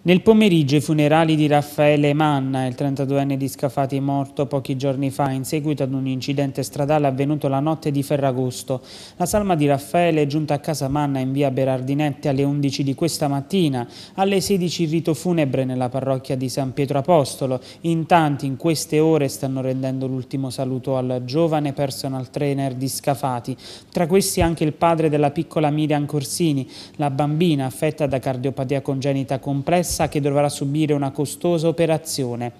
Nel pomeriggio i funerali di Raffaele Manna, il 32enne di Scafati morto pochi giorni fa in seguito ad un incidente stradale avvenuto la notte di Ferragosto. La salma di Raffaele è giunta a casa Manna in via Berardinette alle 11 di questa mattina, alle 16 il rito funebre nella parrocchia di San Pietro Apostolo. In tanti in queste ore stanno rendendo l'ultimo saluto al giovane personal trainer di Scafati, tra questi anche il padre della piccola Miriam Corsini, la bambina affetta da cardiopatia congenita complessa massa che dovrà subire una costosa operazione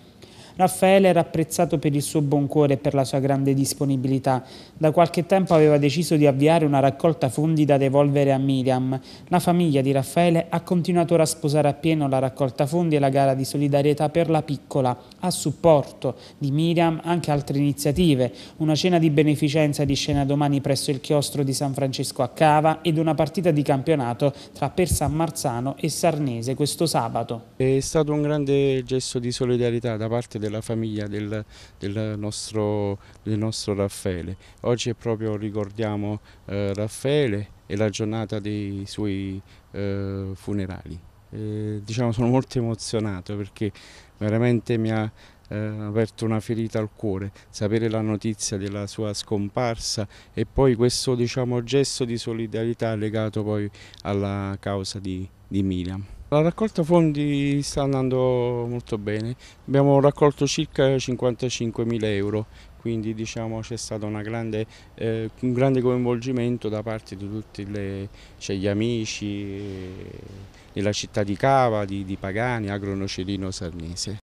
Raffaele era apprezzato per il suo buon cuore e per la sua grande disponibilità. Da qualche tempo aveva deciso di avviare una raccolta fondi da devolvere a Miriam. La famiglia di Raffaele ha continuato ora a sposare appieno la raccolta fondi e la gara di solidarietà per la piccola, a supporto di Miriam anche altre iniziative, una cena di beneficenza di scena domani presso il chiostro di San Francesco a Cava ed una partita di campionato tra Per San Marzano e Sarnese questo sabato. È stato un grande gesto di solidarietà da parte del della famiglia del, del, nostro, del nostro, Raffaele. Oggi proprio ricordiamo eh, Raffaele e la giornata dei suoi eh, funerali. Eh, diciamo, sono molto emozionato perché veramente mi ha eh, aperto una ferita al cuore sapere la notizia della sua scomparsa e poi questo diciamo, gesto di solidarietà legato poi alla causa di, di Miriam. La raccolta fondi sta andando molto bene, abbiamo raccolto circa 55.000 euro, quindi diciamo, c'è stato grande, eh, un grande coinvolgimento da parte di tutti le, cioè gli amici eh, della città di Cava, di, di Pagani, Agronocellino Sarnese.